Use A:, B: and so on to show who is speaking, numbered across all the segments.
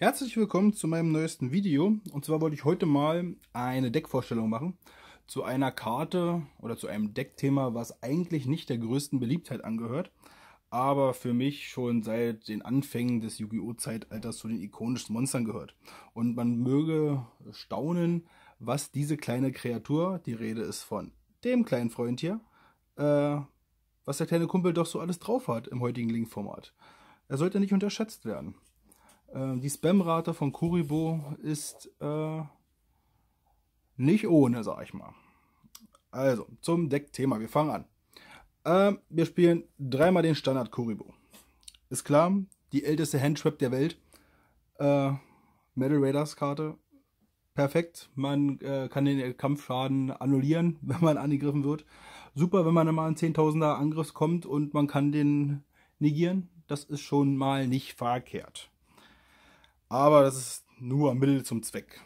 A: Herzlich willkommen zu meinem neuesten Video und zwar wollte ich heute mal eine Deckvorstellung machen zu einer Karte oder zu einem Deckthema, was eigentlich nicht der größten Beliebtheit angehört, aber für mich schon seit den Anfängen des Yu-Gi-Oh! Zeitalters zu den ikonischen Monstern gehört. Und man möge staunen, was diese kleine Kreatur, die Rede ist von dem kleinen Freund hier, äh, was der kleine Kumpel doch so alles drauf hat im heutigen Link-Format. Er sollte nicht unterschätzt werden. Äh, die Spamrate von Kuribo ist äh, nicht ohne, sag ich mal. Also, zum Deckthema. Wir fangen an. Ähm, wir spielen dreimal den Standard Kuribo. Ist klar, die älteste Handtrap der Welt. Äh, Metal Raiders Karte. Perfekt. Man äh, kann den Kampfschaden annullieren, wenn man angegriffen wird. Super, wenn man mal an 10.000er Angriff kommt und man kann den negieren. Das ist schon mal nicht verkehrt. Aber das ist nur Mittel zum Zweck.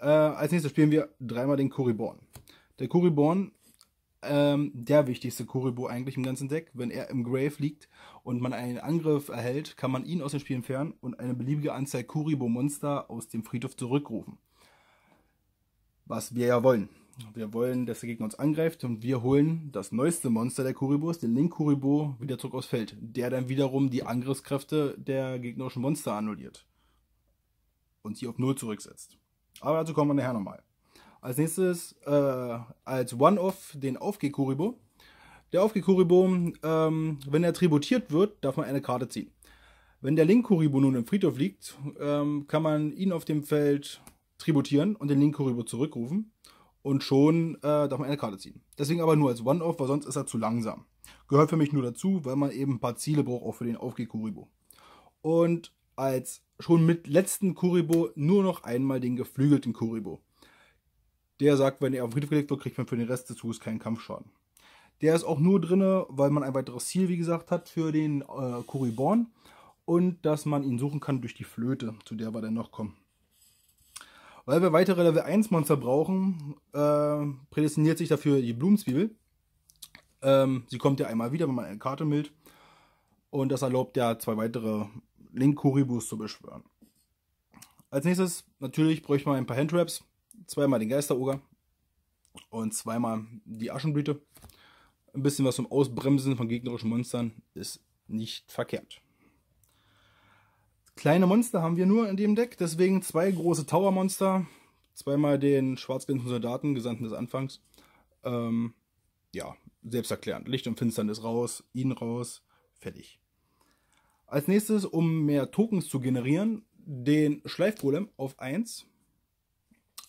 A: Äh, als nächstes spielen wir dreimal den Kuriborn. Der Kuriborn, ähm, der wichtigste Kuribo eigentlich im ganzen Deck. Wenn er im Grave liegt und man einen Angriff erhält, kann man ihn aus dem Spiel entfernen und eine beliebige Anzahl Kuribo-Monster aus dem Friedhof zurückrufen. Was wir ja wollen. Wir wollen, dass der Gegner uns angreift und wir holen das neueste Monster der Kuribos, den Link Kuribo, wieder zurück aufs Feld, der dann wiederum die Angriffskräfte der gegnerischen Monster annulliert und sie auf 0 zurücksetzt. Aber dazu kommen wir nachher nochmal. Als nächstes äh, als One-Off den Aufgekuribo. Der Aufgekuribo, ähm, wenn er tributiert wird, darf man eine Karte ziehen. Wenn der Link-Kuribo nun im Friedhof liegt, ähm, kann man ihn auf dem Feld tributieren und den Link-Kuribo zurückrufen. Und schon äh, darf man eine Karte ziehen. Deswegen aber nur als One-Off, weil sonst ist er zu langsam. Gehört für mich nur dazu, weil man eben ein paar Ziele braucht, auch für den Aufgekuribo. Und als schon mit letzten Kuribo nur noch einmal den geflügelten Kuribo. Der sagt, wenn er auf den Friedhof gelegt wird, kriegt man für den Rest des Zuges keinen Kampfschaden. Der ist auch nur drin, weil man ein weiteres Ziel, wie gesagt, hat für den äh, Kuriborn und dass man ihn suchen kann durch die Flöte, zu der wir dann noch kommen. Weil wir weitere Level 1 Monster brauchen, äh, prädestiniert sich dafür die Blumenzwiebel. Ähm, sie kommt ja einmal wieder, wenn man eine Karte mildt. Und das erlaubt ja zwei weitere Link Kuribus zu beschwören. Als nächstes, natürlich bräuchte man ein paar Handwraps. Zweimal den Geisteroger und zweimal die Aschenblüte. Ein bisschen was zum Ausbremsen von gegnerischen Monstern ist nicht verkehrt. Kleine Monster haben wir nur in dem Deck, deswegen zwei große Tower-Monster. Zweimal den schwarz Soldaten, Gesandten des Anfangs. Ähm, ja, selbsterklärend. Licht und Finstern ist raus, ihn raus, fertig. Als nächstes, um mehr Tokens zu generieren, den Schleifgolem auf 1.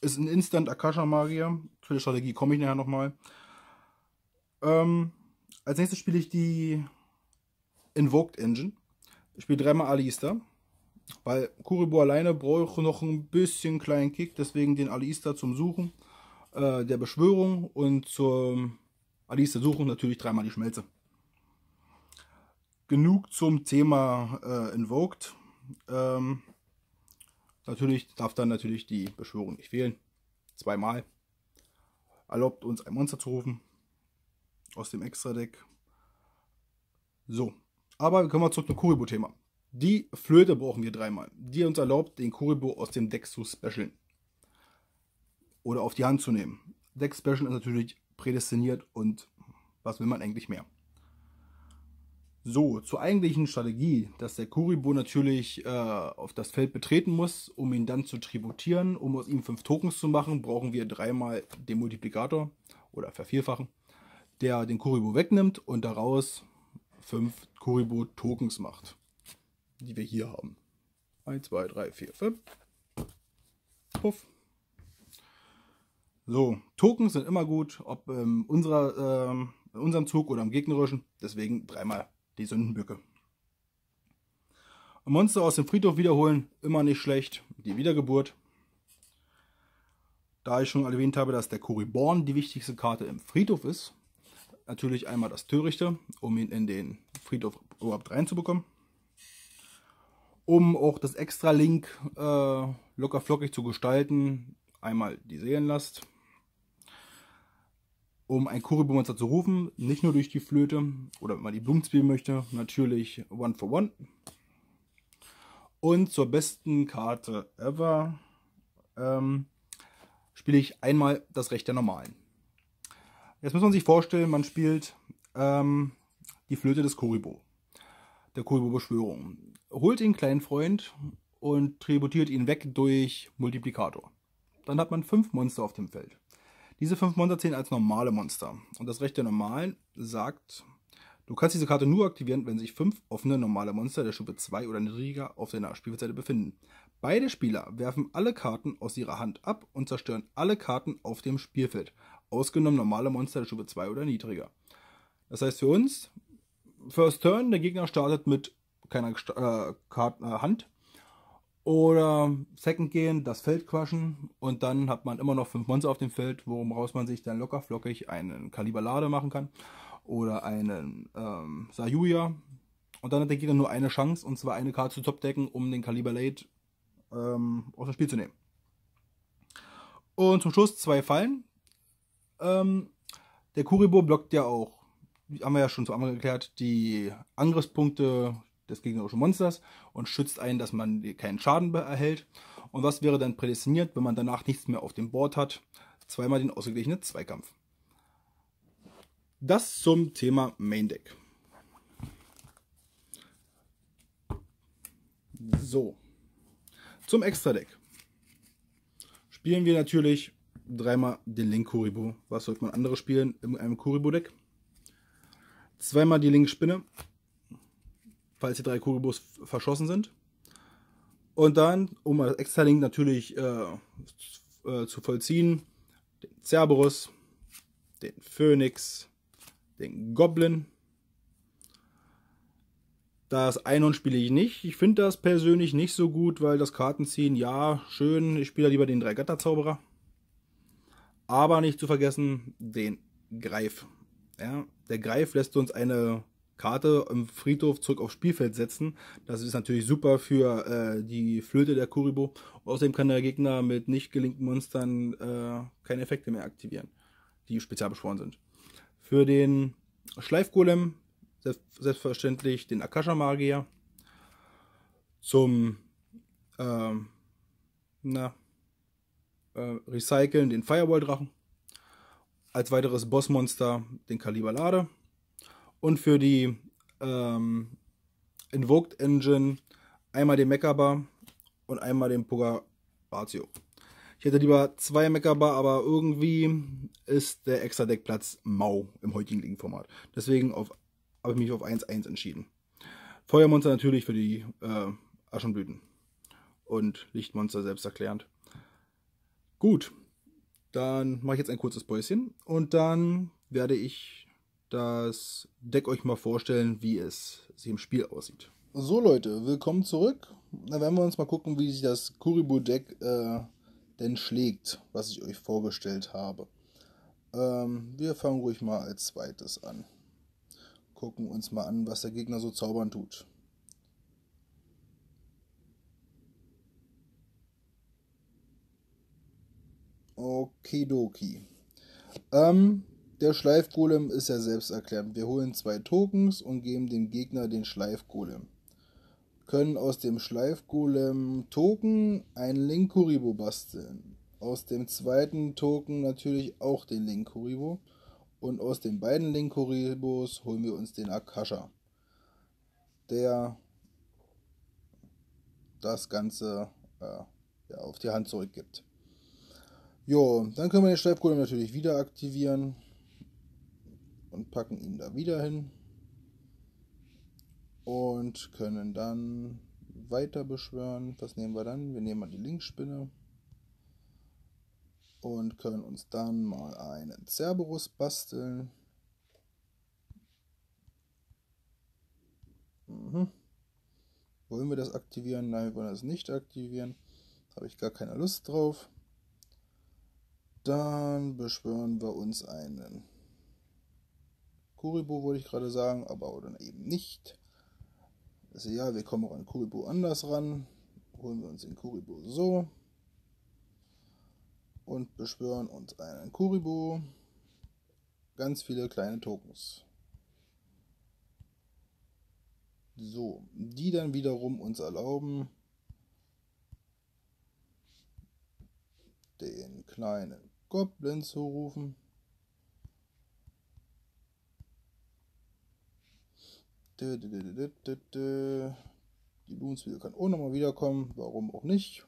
A: Ist ein Instant Akasha Magier. Für die Strategie komme ich nachher nochmal. Ähm, als nächstes spiele ich die Invoked Engine. Ich spiele dreimal Alistair. Weil Kuribo alleine brauche noch ein bisschen kleinen Kick, deswegen den Alistair zum Suchen, äh, der Beschwörung und zur Alistair Suchung natürlich dreimal die Schmelze genug zum Thema äh, Invoked. Ähm, natürlich darf dann natürlich die Beschwörung nicht fehlen. Zweimal. Erlaubt uns ein Monster zu rufen. Aus dem Extra-Deck. So. Aber wir kommen wir zurück zum Kuribu-Thema. Die Flöte brauchen wir dreimal. Die uns erlaubt, den Kuribu aus dem Deck zu specialen. Oder auf die Hand zu nehmen. Deck-Special ist natürlich prädestiniert und was will man eigentlich mehr? So, zur eigentlichen Strategie, dass der Kuribo natürlich äh, auf das Feld betreten muss, um ihn dann zu tributieren. Um aus ihm fünf Tokens zu machen, brauchen wir dreimal den Multiplikator oder Vervierfachen, der den Kuribo wegnimmt und daraus fünf Kuribo-Tokens macht, die wir hier haben. 1, 2, 3, 4, 5. Puff. So, Tokens sind immer gut, ob in, ähm, unserer, äh, in unserem Zug oder im gegnerischen. Deswegen dreimal die Sündenbücke. Und Monster aus dem Friedhof wiederholen, immer nicht schlecht. Die Wiedergeburt. Da ich schon erwähnt habe, dass der Korriborn die wichtigste Karte im Friedhof ist. Natürlich einmal das Törichte, um ihn in den Friedhof überhaupt reinzubekommen. Um auch das extra Link äh, locker flockig zu gestalten, einmal die Seelenlast, um ein Kuribumonster zu rufen, nicht nur durch die Flöte oder wenn man die Blumen spielen möchte, natürlich One for One. Und zur besten Karte ever ähm, spiele ich einmal das Recht der Normalen. Jetzt muss man sich vorstellen, man spielt ähm, die Flöte des Kuribo, der Kuribo-Beschwörung. Holt den kleinen Freund und tributiert ihn weg durch Multiplikator. Dann hat man fünf Monster auf dem Feld. Diese fünf Monster zählen als normale Monster. Und das Recht der Normalen sagt, du kannst diese Karte nur aktivieren, wenn sich fünf offene normale Monster der Stufe 2 oder niedriger auf deiner Spielfeldseite befinden. Beide Spieler werfen alle Karten aus ihrer Hand ab und zerstören alle Karten auf dem Spielfeld, ausgenommen normale Monster der Stufe 2 oder niedriger. Das heißt für uns, First Turn, der Gegner startet mit keiner äh, Karte, äh, Hand, oder Second gehen, das Feld quaschen und dann hat man immer noch fünf Monster auf dem Feld, woraus man sich dann locker flockig einen Kaliberlade machen kann oder einen ähm, Sayuya. Und dann hat der Gegner nur eine Chance und zwar eine Karte zu topdecken, um den Kaliberlade ähm, aus dem Spiel zu nehmen. Und zum Schluss zwei Fallen. Ähm, der Kuribo blockt ja auch, haben wir ja schon zu Anfang geklärt, die Angriffspunkte des gegnerischen Monsters und schützt einen, dass man keinen Schaden erhält. Und was wäre dann prädestiniert, wenn man danach nichts mehr auf dem Board hat? Zweimal den ausgeglichenen Zweikampf. Das zum Thema Main Deck. So. Zum Extra Deck. Spielen wir natürlich dreimal den Link Kuribo. Was sollte man andere spielen in einem Kuribo Deck? Zweimal die Link Spinne, falls die drei Kugelbus verschossen sind. Und dann, um das extra natürlich äh, äh, zu vollziehen, den Cerberus, den Phönix, den Goblin. Das Einhorn spiele ich nicht. Ich finde das persönlich nicht so gut, weil das Kartenziehen, ja, schön. Ich spiele lieber den Drei-Gatter-Zauberer. Aber nicht zu vergessen, den Greif. Ja, der Greif lässt uns eine Karte im Friedhof zurück aufs Spielfeld setzen. Das ist natürlich super für äh, die Flöte der Kuribo. Außerdem kann der Gegner mit nicht gelingten Monstern äh, keine Effekte mehr aktivieren, die spezial beschworen sind. Für den Schleifgolem selbstverständlich den Akasha Magier. Zum ähm, na, äh, Recyceln den Firewall Drachen. Als weiteres Bossmonster den Kaliberlade und für die ähm, Invoked Engine einmal den Mechabar und einmal den Ratio. Ich hätte lieber zwei Mechabar, aber irgendwie ist der extra Deckplatz mau im heutigen Ligenformat. Deswegen habe ich mich auf 1-1 entschieden. Feuermonster natürlich für die äh, Aschenblüten. Und Lichtmonster selbsterklärend. Gut, dann mache ich jetzt ein kurzes Päuschen und dann werde ich das Deck euch mal vorstellen, wie es sich im Spiel aussieht. So Leute, willkommen zurück. Dann werden wir uns mal gucken, wie sich das Kuribu-Deck äh, denn schlägt, was ich euch vorgestellt habe. Ähm, wir fangen ruhig mal als zweites an. Gucken uns mal an, was der Gegner so zaubern tut. Okidoki. Ähm, der Schleifgolem ist ja selbsterklärend. Wir holen zwei Tokens und geben dem Gegner den Schleifgolem. Können aus dem Schleifgolem Token einen Link Kuribo basteln. Aus dem zweiten Token natürlich auch den Link Kuribo. Und aus den beiden Link Kuribos holen wir uns den Akasha. Der das Ganze äh, ja, auf die Hand zurückgibt. Jo, dann können wir den Schleifgolem natürlich wieder aktivieren und packen ihn da wieder hin und können dann weiter beschwören. Was nehmen wir dann? Wir nehmen mal die Linkspinne und können uns dann mal einen Cerberus basteln. Mhm. Wollen wir das aktivieren? Nein, wir wollen das nicht aktivieren. Habe ich gar keine Lust drauf. Dann beschwören wir uns einen Kuribu würde ich gerade sagen, aber dann eben nicht. Also ja, wir kommen auch an Kuribu anders ran. Holen wir uns den Kuribu so. Und beschwören uns einen Kuribu. Ganz viele kleine Tokens. So, die dann wiederum uns erlauben, den kleinen Goblin zu rufen. Die Loonsville kann auch nochmal wiederkommen, warum auch nicht.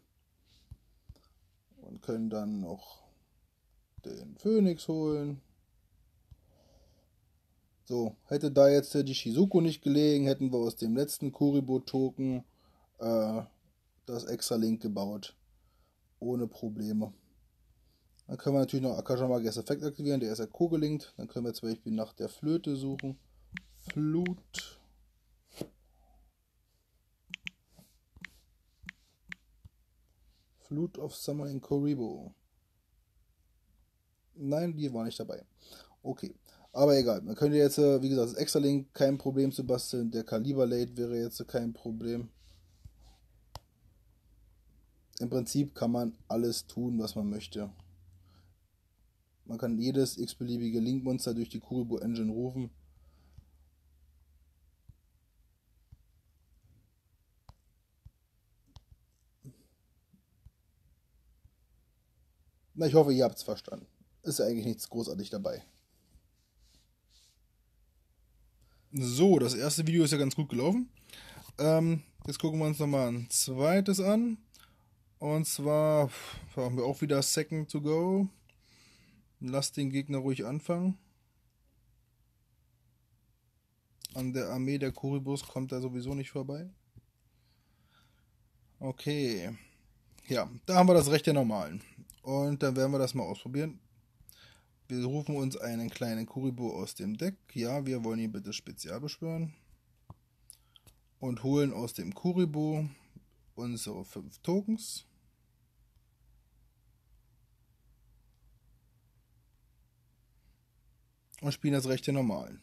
A: Und können dann noch den Phönix holen. So, hätte da jetzt die Shizuku nicht gelegen, hätten wir aus dem letzten Kuribo-Token äh, das extra Link gebaut. Ohne Probleme. Dann können wir natürlich noch Akashama Guest Effect aktivieren, der ist ja co gelinkt. Dann können wir zum Beispiel nach der Flöte suchen. Flut. Loot of Summer in Koribo. Nein, die war nicht dabei. Okay. Aber egal, man könnte jetzt, äh, wie gesagt, das Extra-Link kein Problem zu basteln. Der Kaliber-Late wäre jetzt kein Problem. Im Prinzip kann man alles tun, was man möchte. Man kann jedes x-beliebige Link-Monster durch die Kuribo Engine rufen. Na, ich hoffe, ihr habt es verstanden. Ist ja eigentlich nichts großartig dabei. So, das erste Video ist ja ganz gut gelaufen. Ähm, jetzt gucken wir uns nochmal ein zweites an. Und zwar haben wir auch wieder Second to Go. Lasst den Gegner ruhig anfangen. An der Armee der Kuribus kommt er sowieso nicht vorbei. Okay. Ja, da haben wir das Recht der Normalen. Und dann werden wir das mal ausprobieren. Wir rufen uns einen kleinen Kuribo aus dem Deck. Ja, wir wollen ihn bitte spezial beschwören. Und holen aus dem Kuribo unsere 5 Tokens. Und spielen das rechte Normal.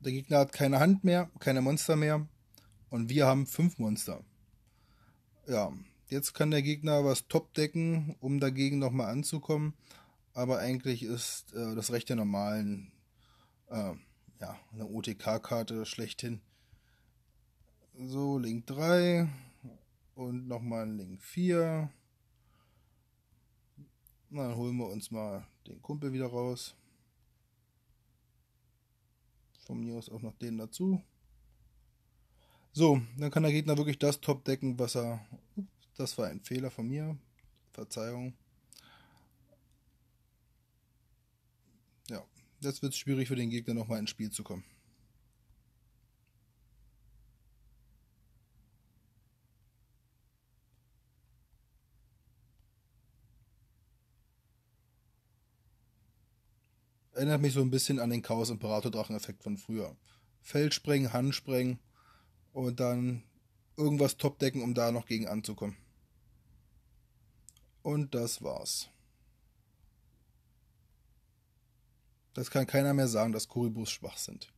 A: Der Gegner hat keine Hand mehr, keine Monster mehr. Und wir haben 5 Monster. Ja, Jetzt kann der Gegner was top decken, um dagegen nochmal anzukommen. Aber eigentlich ist äh, das Recht der normalen, äh, ja, eine OTK-Karte schlechthin. So, Link 3 und nochmal Link 4. dann holen wir uns mal den Kumpel wieder raus. Von mir aus auch noch den dazu. So, dann kann der Gegner wirklich das top decken, was er das war ein Fehler von mir. Verzeihung. Ja, jetzt wird es schwierig für den Gegner nochmal ins Spiel zu kommen. erinnert mich so ein bisschen an den Chaos-Imperator-Drachen-Effekt von früher. Feld sprengen, Hand sprengen und dann irgendwas topdecken, um da noch gegen anzukommen. Und das war's. Das kann keiner mehr sagen, dass Kuribus schwach sind.